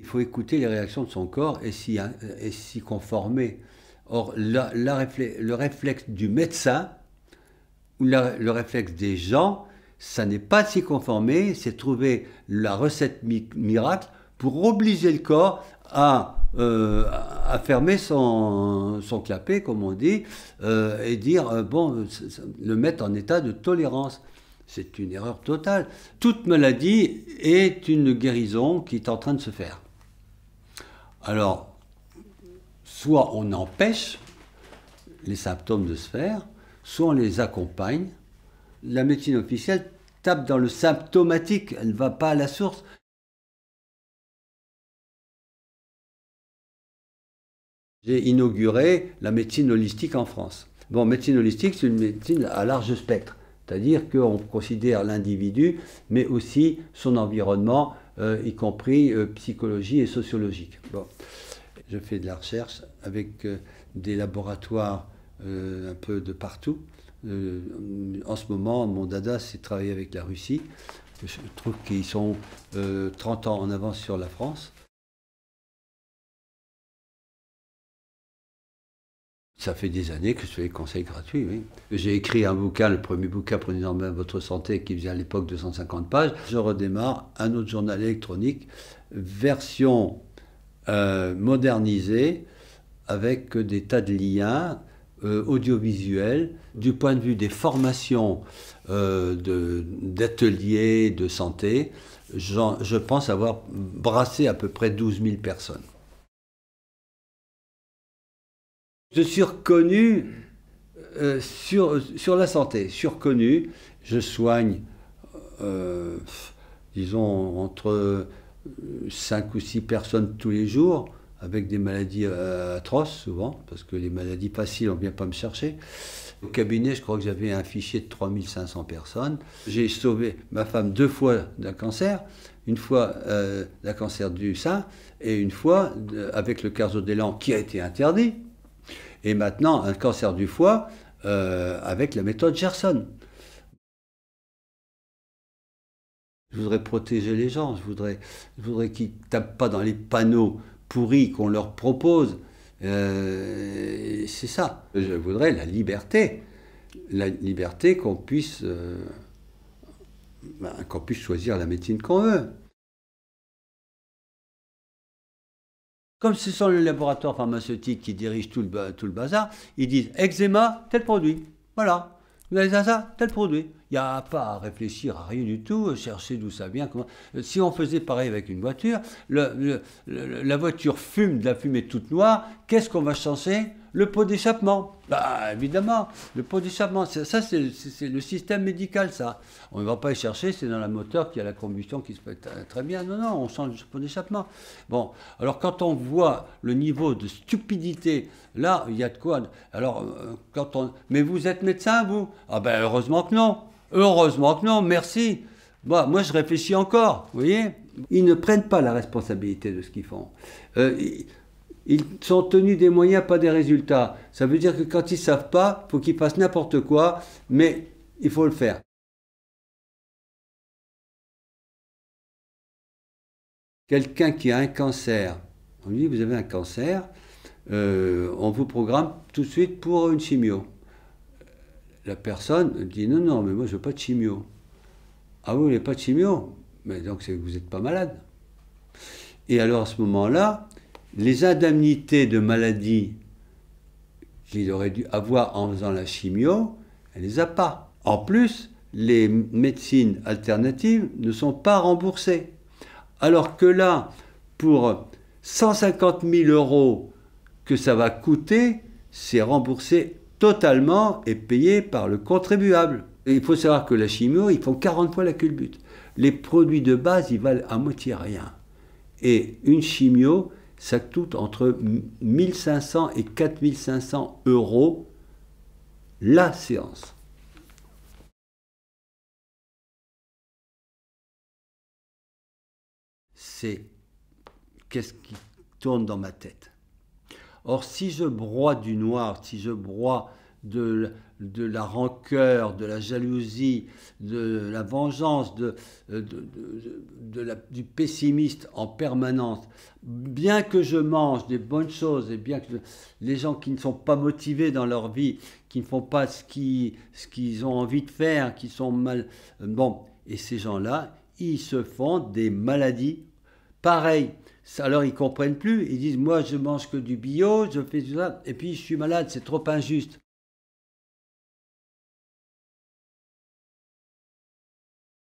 Il faut écouter les réactions de son corps et s'y, conformer. Or, le réflexe du médecin ou le réflexe des gens, ça n'est pas s'y conformer, c'est trouver la recette miracle pour obliger le corps à, euh, fermer son, clapet, comme on dit, euh, et dire, euh, bon, le mettre en état de tolérance. C'est une erreur totale. Toute maladie est une guérison qui est en train de se faire. Alors, soit on empêche les symptômes de se faire, soit on les accompagne. La médecine officielle tape dans le symptomatique, elle ne va pas à la source. J'ai inauguré la médecine holistique en France. Bon, médecine holistique, c'est une médecine à large spectre. C'est-à-dire qu'on considère l'individu, mais aussi son environnement, euh, y compris euh, psychologie et sociologique. Je fais de la recherche avec euh, des laboratoires un peu de partout. en ce moment, mon dada, c'est travailler avec la Russie. Je trouve qu'ils sont 30 ans en avance sur la France. Ça fait des années que je fais des conseils gratuits, oui. J'ai écrit un bouquin, le premier bouquin, Prenez en main votre santé, qui faisait à l'époque 250 pages. Je redémarre un autre journal électronique, version euh, modernisée, avec des tas de liens euh, audiovisuels, du point de vue des formations euh, d'ateliers de, santé. Je pense avoir brassé à peu près 12 000 personnes. Je suis reconnu euh, sur, la santé. Je Je soigne, euh, disons, entre 5 euh, ou 6 personnes tous les jours, avec des maladies atroces souvent, parce que les maladies faciles, on ne vient pas me chercher. Au cabinet, je crois que j'avais un fichier de 3500 personnes. J'ai sauvé ma femme deux fois d'un cancer, une fois d'un cancer du sein, et une fois avec le carzodélan qui a été interdit et maintenant un cancer du foie euh, avec la méthode Gerson. Je voudrais protéger les gens, je voudrais, voudrais qu'ils ne tapent pas dans les panneaux pourris qu'on leur propose. Euh, c'est ça. Je voudrais la liberté. La liberté qu'on puisse, euh, ben, qu'on puisse choisir la médecine qu'on veut. Comme ce sont les laboratoires pharmaceutiques qui dirigent tout le, tout le bazar, ils disent eczéma, tel produit. Voilà. Vous ça, tel produit. Il n'y a pas à réfléchir à rien du tout, chercher d'où ça vient. Comment... Euh, si on faisait pareil avec une voiture, la voiture fume de la fumée toute noire, qu'est-ce qu'on va changer Le pot d'échappement. Bah, évidemment, le pot d'échappement, ça c'est le système médical, ça. On ne va pas y chercher, c'est dans la moteur qu'il y a la combustion qui se fait très bien. Non, non, on change le pot d'échappement. Bon, alors quand on voit le niveau de stupidité, là, il y a de quoi. Alors, euh, quand on. Mais vous êtes médecin, vous Ah ben, heureusement que non Heureusement que non, merci. Bah, moi, je réfléchis encore, vous voyez Ils ne prennent pas la responsabilité de ce qu'ils font. Euh, ils sont tenus des moyens, pas des résultats. Ça veut dire que quand ils ne savent pas, il faut qu'ils fassent n'importe quoi, mais il faut le faire. Quelqu'un qui a un cancer, on lui dit vous avez un cancer, euh, on vous programme tout de suite pour une chimio. La personne dit non, non, mais moi je veux pas de chimio. Ah vous voulez pas de chimio Mais donc c'est que vous n'êtes pas malade. Et alors à ce moment-là, les indemnités de maladie qu'il aurait dû avoir en faisant la chimio, elle les a pas. En plus, les médecines alternatives ne sont pas remboursées. Alors que là, pour 150 000 euros que ça va coûter, c'est remboursé totalement est payé par le contribuable. il faut savoir que la chimio, ils font 40 fois la culbute. Les produits de base, ils valent à moitié rien. Et une chimio, ça coûte entre 1500 et 4500 euros la séance. C'est qu'est-ce qui tourne dans ma tête Or, si je broie du noir, si je broie de, la rancœur, de la jalousie, de la vengeance, de, euh, du pessimiste en permanence, bien que je mange des bonnes choses et bien que les gens qui ne sont pas motivés dans leur vie, qui ne font pas ce qu'ils ont envie de faire, qui sont mal... Euh, bon, et ces gens-là, ils se font des maladies pareilles. Alors ils comprennent plus, ils disent moi je mange que du bio, je fais tout ça, et puis je suis malade, c'est trop injuste.